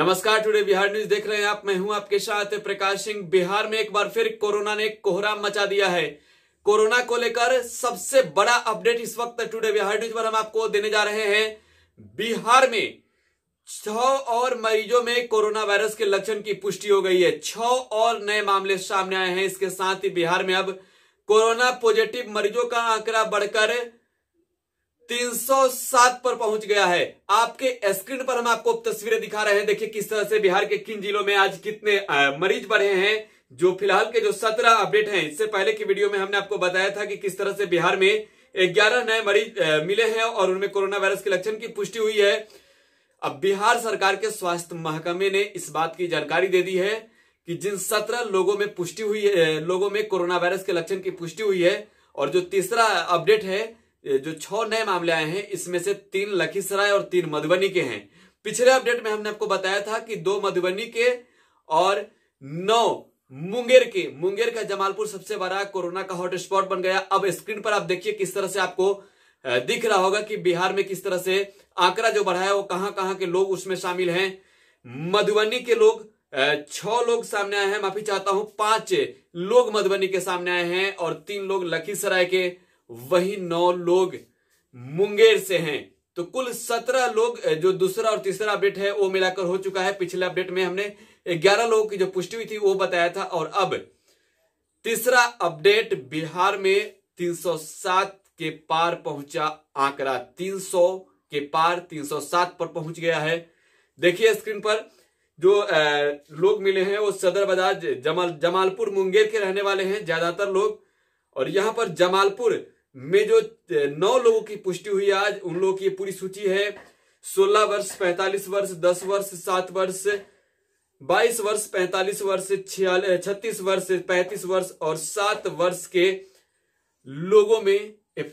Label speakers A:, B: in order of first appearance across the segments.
A: नमस्कार today Bihar news देख रहे हैं आप मैं हूं आपके साथ प्रकाश सिंह बिहार में एक बार फिर कोरोना ने कोहरा मचा दिया है कोरोना को लेकर सबसे बड़ा अपडेट इस वक्त टुडे बिहार न्यूज पर हम आपको देने जा रहे हैं बिहार में छ और मरीजों में कोरोना वायरस के लक्षण की पुष्टि हो गई है छ और नए मामले सामने आए हैं इसके साथ ही बिहार में अब कोरोना पॉजिटिव मरीजों का आंकड़ा बढ़कर 307 पर पहुंच गया है आपके स्क्रीन पर हम आपको तस्वीरें दिखा रहे हैं देखिए किस तरह से बिहार के किन जिलों में आज कितने मरीज बढ़े हैं जो फिलहाल के जो सत्रह अपडेट हैं इससे पहले की वीडियो में हमने आपको बताया था कि किस तरह से बिहार में ग्यारह नए मरीज मिले हैं और उनमें कोरोना वायरस के लक्षण की पुष्टि हुई है अब बिहार सरकार के स्वास्थ्य महकमे ने इस बात की जानकारी दे दी है कि जिन सत्रह लोगों में पुष्टि हुई है लोगों में कोरोना वायरस के लक्षण की पुष्टि हुई है और जो तीसरा अपडेट है जो छह नए मामले आए हैं इसमें से तीन लखीसराय और तीन मधुबनी के हैं पिछले अपडेट में हमने आपको बताया था कि दो मधुबनी के और नौ मुंगेर के मुंगेर का जमालपुर सबसे बड़ा कोरोना का हॉटस्पॉट बन गया अब स्क्रीन पर आप देखिए किस तरह से आपको दिख रहा होगा कि बिहार में किस तरह से आंकड़ा जो बढ़ा है वो कहां कहां के लोग उसमें शामिल हैं मधुबनी के लोग छह लोग सामने आए हैं माफी चाहता हूं पांच लोग मधुबनी के सामने आए हैं और तीन लोग लखीसराय के वही नौ लोग मुंगेर से हैं तो कुल सत्रह लोग जो दूसरा और तीसरा अपडेट है वो मिलाकर हो चुका है पिछले अपडेट में हमने ग्यारह लोगों की जो पुष्टि हुई थी वो बताया था और अब तीसरा अपडेट बिहार में 307 के पार पहुंचा आंकड़ा 300 के पार 307 पर पहुंच गया है देखिए स्क्रीन पर जो लोग मिले हैं वो सदर बाजार जमाल जमालपुर मुंगेर के रहने वाले हैं ज्यादातर लोग और यहां पर जमालपुर में जो नौ लोगों की पुष्टि हुई आज उन लोगों की पूरी सूची है सोलह वर्ष पैंतालीस वर्ष दस वर्ष सात वर्ष बाईस वर्ष पैंतालीस वर्ष छियालीस छत्तीस वर्ष पैंतीस वर्ष और सात वर्ष के लोगों में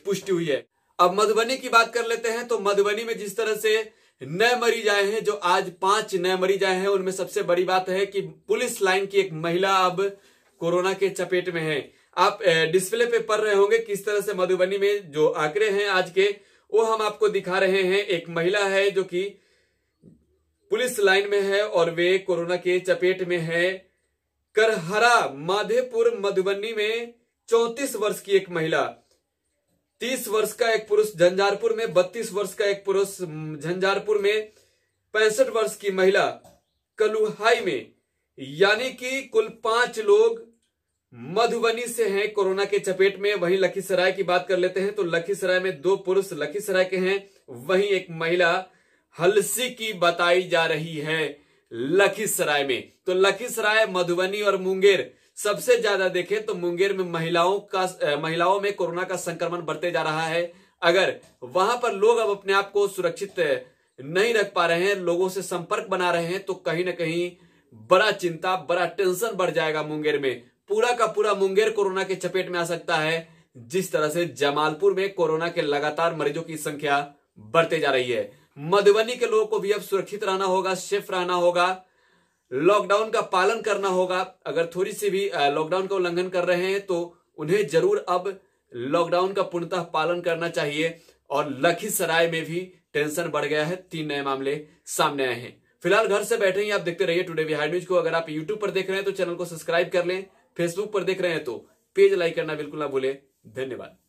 A: पुष्टि हुई है अब मधुबनी की बात कर लेते हैं तो मधुबनी में जिस तरह से नए मरीज आए हैं जो आज पांच नए मरीज आए हैं उनमें सबसे बड़ी बात है कि पुलिस लाइन की एक महिला अब कोरोना के चपेट में है आप डिस्प्ले पे पढ़ रहे होंगे किस तरह से मधुबनी में जो आंकड़े हैं आज के वो हम आपको दिखा रहे हैं एक महिला है जो कि पुलिस लाइन में है और वे कोरोना के चपेट में है करहरा माधेपुर मधुबनी में चौतीस वर्ष की एक महिला तीस वर्ष का एक पुरुष झंझारपुर में बत्तीस वर्ष का एक पुरुष झंझारपुर में पैंसठ वर्ष की महिला कलुहाई में यानी कि कुल पांच लोग मधुबनी से हैं कोरोना के चपेट में वहीं लखीसराय की बात कर लेते हैं तो लखीसराय में दो पुरुष लखीसराय के हैं वहीं एक महिला हलसी की बताई जा रही है लखीसराय में तो लखीसराय मधुबनी और मुंगेर सबसे ज्यादा देखें तो मुंगेर में महिलाओं का महिलाओं में कोरोना का संक्रमण बढ़ते जा रहा है अगर वहां पर लोग अब अपने आप को सुरक्षित नहीं रख पा रहे हैं लोगों से संपर्क बना रहे हैं तो कहीं ना कहीं बड़ा चिंता बड़ा टेंशन बढ़ जाएगा मुंगेर में पूरा का पूरा मुंगेर कोरोना के चपेट में आ सकता है जिस तरह से जमालपुर में कोरोना के लगातार मरीजों की संख्या बढ़ते जा रही है मधुबनी के लोगों को भी अब सुरक्षित रहना होगा सेफ रहना होगा लॉकडाउन का पालन करना होगा अगर थोड़ी सी भी लॉकडाउन का उल्लंघन कर रहे हैं तो उन्हें जरूर अब लॉकडाउन का पूर्णतः पालन करना चाहिए और लखीसराय में भी टेंशन बढ़ गया है तीन नए मामले सामने आए हैं फिलहाल घर से बैठे ही आप देखते रहिए टुडे बिहार न्यूज को अगर आप यूट्यूब पर देख रहे हैं तो चैनल को सब्सक्राइब कर लें फेसबुक पर देख रहे हैं तो पेज लाइक करना बिल्कुल ना भूले धन्यवाद